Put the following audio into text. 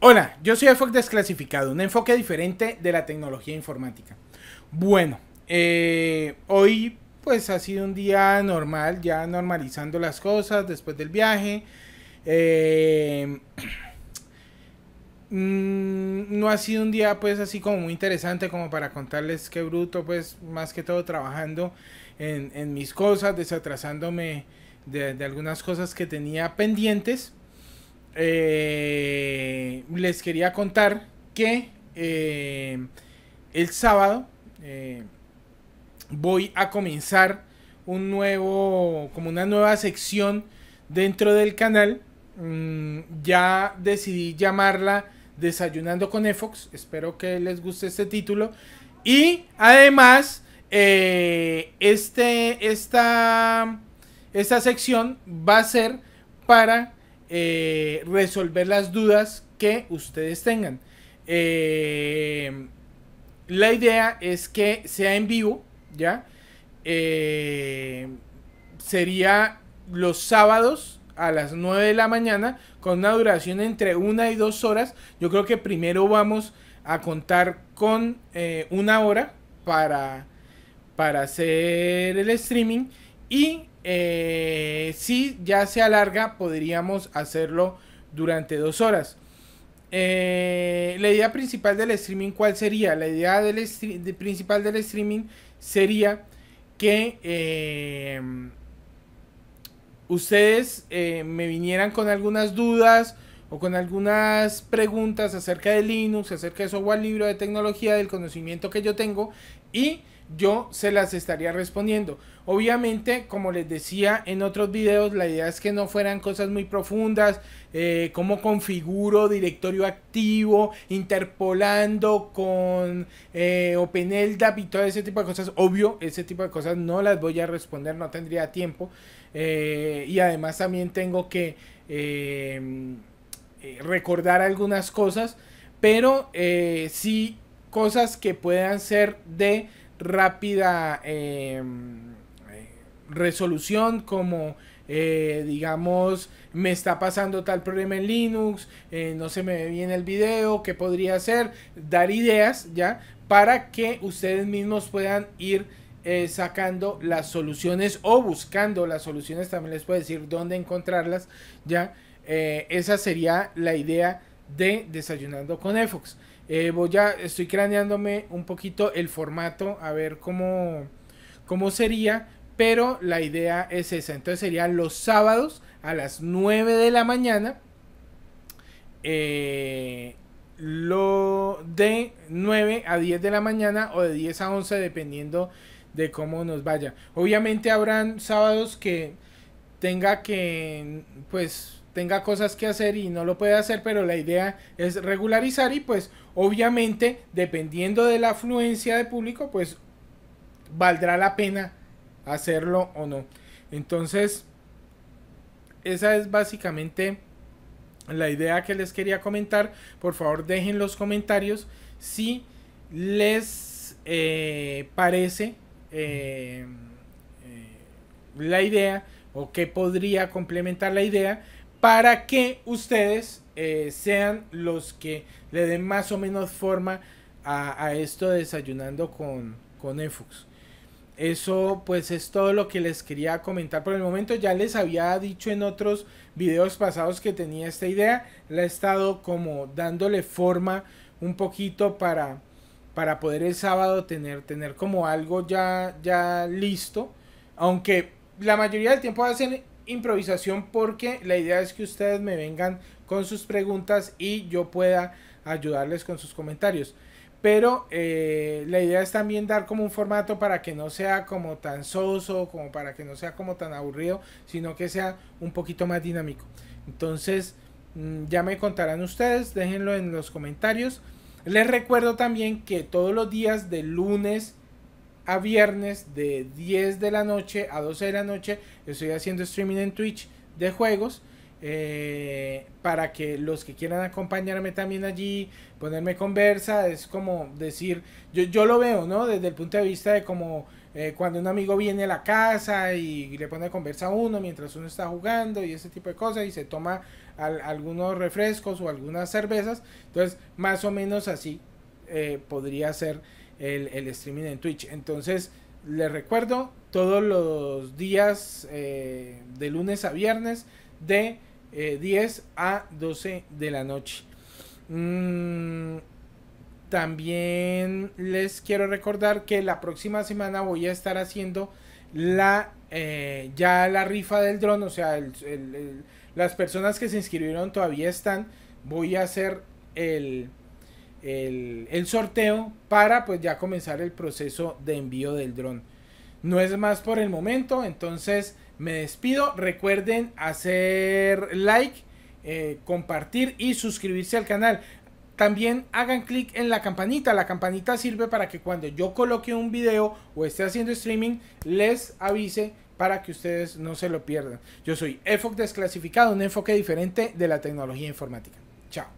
Hola, yo soy Efoc Desclasificado, un enfoque diferente de la tecnología informática. Bueno, eh, hoy pues ha sido un día normal, ya normalizando las cosas después del viaje. Eh, mm, no ha sido un día pues así como muy interesante como para contarles qué bruto pues más que todo trabajando en, mis cosas, desatrasándome de algunas cosas que tenía pendientes. Eh, les quería contar que eh, el sábado eh, voy a comenzar un nuevo, como una nueva sección dentro del canal. Mm, ya decidí llamarla Desayunando con Efox. Espero que les guste este título. Y además, este, esta, esta sección va a ser para eh, resolver las dudas que ustedes tengan. Eh, la idea es que sea en vivo, ¿ya? Eh, sería los sábados a las 9 de la mañana con una duración entre 1 y 2 horas. Yo creo que primero vamos a contar con una hora para, para hacer el streaming y eh, si ya se alarga, podríamos hacerlo durante dos horas. Eh, la idea principal del streaming, ¿cuál sería? La idea del principal del streaming sería que eh, ustedes me vinieran con algunas dudas o con algunas preguntas acerca de Linux, acerca de software libro de tecnología, del conocimiento que yo tengo y yo se las estaría respondiendo. Obviamente, como les decía en otros videos, la idea es que no fueran cosas muy profundas, como eh, cómo configuro directorio activo, interpolando con eh, OpenLDAP y todo ese tipo de cosas. Obvio, ese tipo de cosas no las voy a responder, no tendría tiempo. Eh, y además también tengo que eh, recordar algunas cosas, pero sí cosas que puedan ser de rápida eh, resolución como eh, digamos, me está pasando tal problema en Linux, eh, no se me ve bien el video, que podría hacer? Dar ideas, ¿ya? Para que ustedes mismos puedan ir sacando las soluciones o buscando las soluciones, también les puedo decir dónde encontrarlas, ¿ya? esa sería la idea de Desayunando con EFOX. Eh, voy ya estoy craneándome un poquito el formato, a ver cómo, cómo sería, pero la idea es esa. Entonces serían los sábados a las 9 de la mañana. Eh, lo de 9 a 10 de la mañana o de 10 a 11 dependiendo de cómo nos vaya. Obviamente habrán sábados que tenga que pues tenga cosas que hacer y no lo puede hacer, pero la idea es regularizar y pues obviamente dependiendo de la afluencia de público, pues valdrá la pena hacerlo o no. Entonces, esa es básicamente la idea que les quería comentar. Por favor, dejen los comentarios si les eh, parece eh, eh, la idea o que podría complementar la idea para que ustedes eh, sean los que le den más o menos forma a, esto desayunando con, con Efux. Eso pues es todo lo que les quería comentar por el momento. Ya les había dicho en otros videos pasados que tenía esta idea. La he estado como dándole forma un poquito para, para poder el sábado tener, tener como algo ya, ya listo. Aunque la mayoría del tiempo hacen improvisación porque la idea es que ustedes me vengan con sus preguntas y yo pueda ayudarles con sus comentarios. Pero eh, la idea es también dar como un formato para que no sea como tan soso, como para que no sea como tan aburrido, sino que sea un poquito más dinámico. Entonces, mm, ya me contarán ustedes, déjenlo en los comentarios. Les recuerdo también que todos los días de lunes a viernes de 10 de la noche a 12 de la noche estoy haciendo streaming en Twitch de juegos. Eh, para que los que quieran acompañarme también allí, ponerme conversa, es como decir, yo, yo lo veo, ¿no? Desde el punto de vista de como eh, cuando un amigo viene a la casa y le pone conversa a uno mientras uno está jugando y ese tipo de cosas y se toma algunos refrescos o algunas cervezas, entonces más o menos así eh, podría ser el, streaming en Twitch. Entonces, les recuerdo, todos los días eh, de lunes a viernes de 10 eh, a 12 de la noche. Mm, también les quiero recordar que la próxima semana voy a estar haciendo la eh, ya la rifa del dron, o sea, las personas que se inscribieron todavía están. Voy a hacer el, el, sorteo para pues ya comenzar el proceso de envío del dron. No es más por el momento, entonces me despido. Recuerden hacer like, eh, compartir y suscribirse al canal. También hagan clic en la campanita. La campanita sirve para que cuando yo coloque un video o esté haciendo streaming, les avise para que ustedes no se lo pierdan. Yo soy EFOC Desclasificado, un enfoque diferente de la tecnología informática. Chao.